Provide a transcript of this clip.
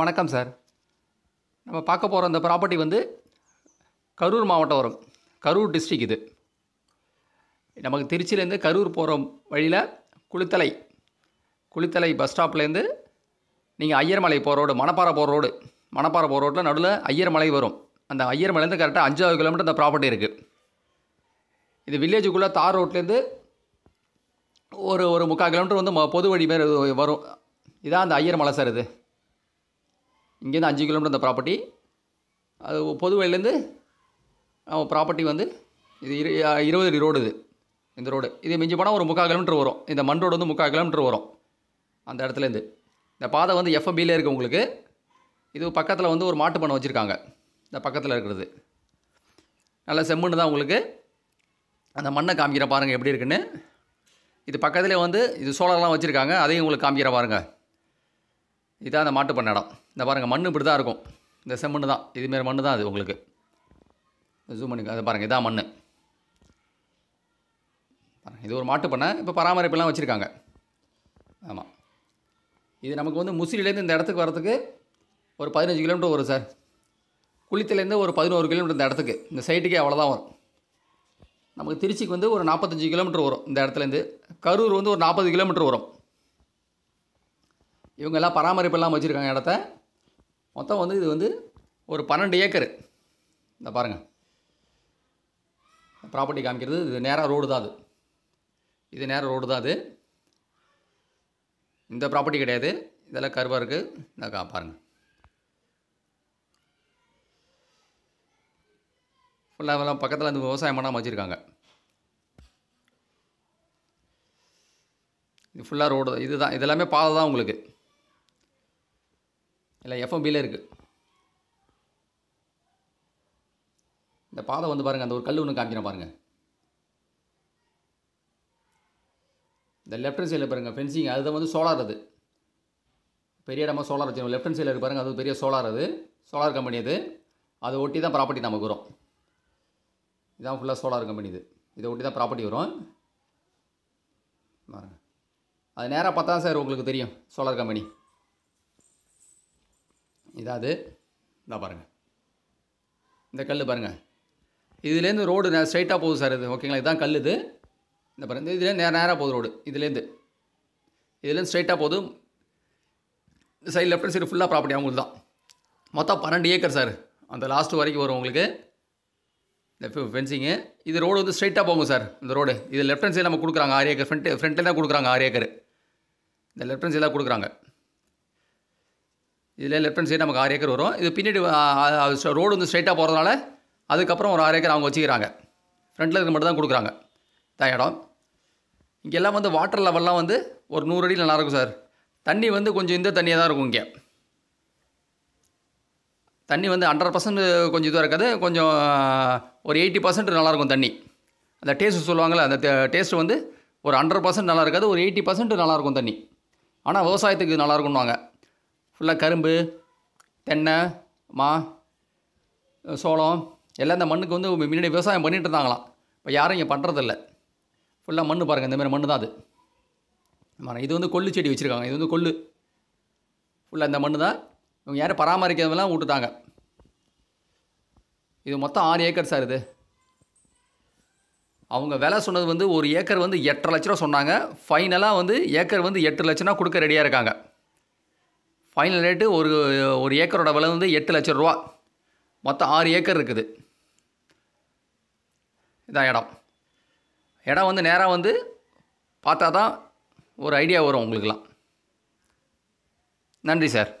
வணக்கம் சார் நம்ம பார்க்க போகிற அந்த ப்ராப்பர்ட்டி வந்து கரூர் மாவட்டம் வரும் கரூர் டிஸ்ட்ரிக் இது நமக்கு திருச்சியிலேருந்து கரூர் போகிற வழியில் குளித்தலை குளித்தலை பஸ் ஸ்டாப்லேருந்து நீங்கள் ஐயர்மலை போகிற ரோடு மணப்பாறை போகிற ரோடு மணப்பாறை போகிற ரோட்டில் நடுவில் ஐயர்மலை வரும் அந்த ஐயர்மலைலேருந்து கரெக்டாக அஞ்சாவது கிலோமீட்டர் அந்த ப்ராப்பர்ட்டி இருக்குது இது வில்லேஜுக்குள்ளே தார் ரோட்லேருந்து ஒரு ஒரு முக்கால் கிலோமீட்டர் வந்து பொது வழி மாரி வரும் இதான் அந்த ஐயர் மலை சார் இது இங்கேருந்து அஞ்சு கிலோமீட்டர் அந்த ப்ராப்பர்ட்டி அது பொதுவையிலேருந்து ப்ராப்பர்ட்டி வந்து இது இரு இருபது ரோடு இது இந்த ரோடு இது மிஞ்சி போனால் ஒரு முக்கால் கிலோமீட்டர் வரும் இந்த மண் ரோடு வந்து முக்கால் கிலோமீட்டர் வரும் அந்த இடத்துலேருந்து இந்த பாதை வந்து எஃப்எம்பியிலே இருக்குது உங்களுக்கு இது பக்கத்தில் வந்து ஒரு மாட்டு பண்ணை வச்சுருக்காங்க இந்த பக்கத்தில் இருக்கிறது நல்லா செம்மண்ணு தான் உங்களுக்கு அந்த மண்ணை காமிக்கிற பாருங்கள் எப்படி இருக்குன்னு இது பக்கத்துலேயே வந்து இது சோழர்லாம் வச்சுருக்காங்க அதையும் உங்களுக்கு காமிக்கிற பாருங்கள் இதான் அந்த மாட்டு பண்ண இடம் இந்த பாருங்கள் மண் இப்படி தான் இருக்கும் இந்த செம்மண் தான் இதுமாரி மண் தான் அது உங்களுக்கு ஜூம் பண்ணி அதை பாருங்கள் இதான் மண் பாருங்கள் இது ஒரு மாட்டு பண்ணை இப்போ பராமரிப்பெல்லாம் வச்சுருக்காங்க ஆமாம் இது நமக்கு வந்து முசிறிலேருந்து இந்த இடத்துக்கு வரத்துக்கு ஒரு பதினஞ்சு கிலோமீட்டர் வரும் சார் குளித்துலேருந்து ஒரு பதினோரு கிலோமீட்டர் இந்த இடத்துக்கு இந்த சைட்டுக்கே அவ்வளோதான் வரும் நமக்கு திருச்சிக்கு வந்து ஒரு நாற்பத்தஞ்சு கிலோமீட்டர் வரும் இந்த இடத்துலேருந்து கரூர் வந்து ஒரு நாற்பது கிலோமீட்டர் வரும் இவங்கெல்லாம் பராமரிப்பு வச்சுருக்காங்க இடத்த மொத்தம் வந்து இது வந்து ஒரு பன்னெண்டு ஏக்கர் இந்த பாருங்கள் ப்ராப்பர்ட்டி காமிக்கிறது இது நேராக ரோடு தான் அது இது நேராக ரோடு தான் அது இந்த ப்ராப்பர்ட்டி கிடையாது இதெல்லாம் கருவாக இருக்குது இந்த கா பாருங்கள் ஃபுல்லாக பக்கத்தில் இந்த விவசாயம் பண்ணாமல் வச்சுருக்காங்க இது ஃபுல்லாக ரோடு இது தான் இதெல்லாமே பாதை தான் உங்களுக்கு இல்லை எஃப்எம்பியில் இருக்குது இந்த பாதை வந்து பாருங்கள் அந்த ஒரு கல் ஒன்று காமிக்கிற பாருங்கள் இந்த லெஃப்ட் சைடில் பாருங்கள் ஃபென்சிங் அதுதான் வந்து சோலார் அது பெரிய இடமா சோலார் வச்சுருக்கோம் லெஃப்ட் ஹேண்ட் சைடில் பாருங்கள் அது பெரிய சோலார் அது சோலார் கம்பெனி அது அதை ஒட்டி தான் ப்ராப்பர்ட்டி நமக்கு வரும் இதான் ஃபுல்லாக சோலார் கம்பெனி இது இதை ஒட்டி தான் ப்ராப்பர்ட்டி வரும் பாருங்கள் அது நேராக பார்த்தா சார் உங்களுக்கு தெரியும் சோலார் கம்பெனி இதாவது இந்த பாருங்கள் இந்த கல் பாருங்கள் இதுலேருந்து ரோடு நான் ஸ்ட்ரைட்டாக போகுது சார் இது ஓகேங்களா இதுதான் கல் இது இந்த பாருங்கள் இதுலேருந்து நேர நேராக போகுது ரோடு இதுலேருந்து இதுலேருந்து ஸ்ட்ரைட்டாக போகுது இந்த சைடு லெஃப்ட் சைடு ஃபுல்லாக ப்ராப்பர்ட்டி அவங்களுக்கு தான் மொத்தம் பன்னெண்டு ஏக்கர் சார் அந்த லாஸ்ட்டு வரைக்கும் வரும் உங்களுக்கு இந்த ஃபென்சிங்கு இது ரோடு வந்து ஸ்ட்ரைட்டாக போகும் சார் இந்த ரோடு இது லெஃப்ட் ஹேண்ட் சைடு நம்ம கொடுக்குறாங்க ஆறு ஏக்கர் ஃப்ரண்ட் ஃப்ரண்ட்டில் தான் கொடுக்குறாங்க ஆறு ஏக்கர் இந்த லெஃப்ட் ஹேண்ட் தான் கொடுக்குறாங்க இதில் லெஃப்ட் ஹேண்ட் சைடு நமக்கு ஆறு ஏக்கர் வரும் இது பின்னாடி ரோடு வந்து ஸ்ட்ரைட்டாக போகிறதுனால அதுக்கப்புறம் ஒரு ஆறு ஏக்கர் அவங்க வச்சுக்கிறாங்க ஃப்ரண்ட்டில் இருக்க மட்டும் தான் கொடுக்குறாங்க தான் இடம் இங்கே எல்லாம் வந்து வாட்டர் லெவல்லாம் வந்து ஒரு நூறு அடியில் நல்லாயிருக்கும் சார் தண்ணி வந்து கொஞ்சம் இந்த தண்ணியாக தான் இருக்கும் இங்கே தண்ணி வந்து ஹண்ட்ரட் பர்சன்ட் கொஞ்சம் இதுவாக இருக்காது கொஞ்சம் ஒரு எயிட்டி பர்சன்ட் நல்லாயிருக்கும் தண்ணி அந்த டேஸ்ட்டு சொல்லுவாங்கள்ல அந்த டேஸ்ட்டு வந்து ஒரு ஹண்ட்ரட் பர்சன்ட் நல்லா இருக்காது ஒரு எயிட்டி பர்சன்ட் நல்லாயிருக்கும் தண்ணி ஆனால் விவசாயத்துக்கு நல்லா வாங்க ஃபுல்லாக கரும்பு தென்னை மா சோளம் எல்லாம் இந்த மண்ணுக்கு வந்து முன்னாடி விவசாயம் பண்ணிகிட்டு இருந்தாங்களாம் இப்போ யாரும் இங்கே பண்ணுறதில்ல ஃபுல்லாக மண் பாருங்கள் இந்தமாதிரி மண் தான் அது இது வந்து கொள்ளு செடி வச்சுருக்காங்க இது வந்து கொள்ளு ஃபுல்லாக இந்த மண் தான் இவங்க யாரும் பராமரிக்கிறதெல்லாம் விட்டுட்டாங்க இது மொத்தம் ஆறு ஏக்கர் சார் இது அவங்க விலை சொன்னது வந்து ஒரு ஏக்கர் வந்து எட்டரை லட்ச ரூபா சொன்னாங்க ஃபைனலாக வந்து ஏக்கர் வந்து எட்டு லட்சம்னா கொடுக்க ரெடியாக இருக்காங்க ஃபைனல் ரேட்டு ஒரு ஒரு ஏக்கரோட விலை வந்து எட்டு லட்சம் ரூபா மொத்தம் ஆறு ஏக்கர் இருக்குது இதான் இடம் இடம் வந்து நேராக வந்து பார்த்தா தான் ஒரு ஐடியா வரும் உங்களுக்கெல்லாம் நன்றி சார்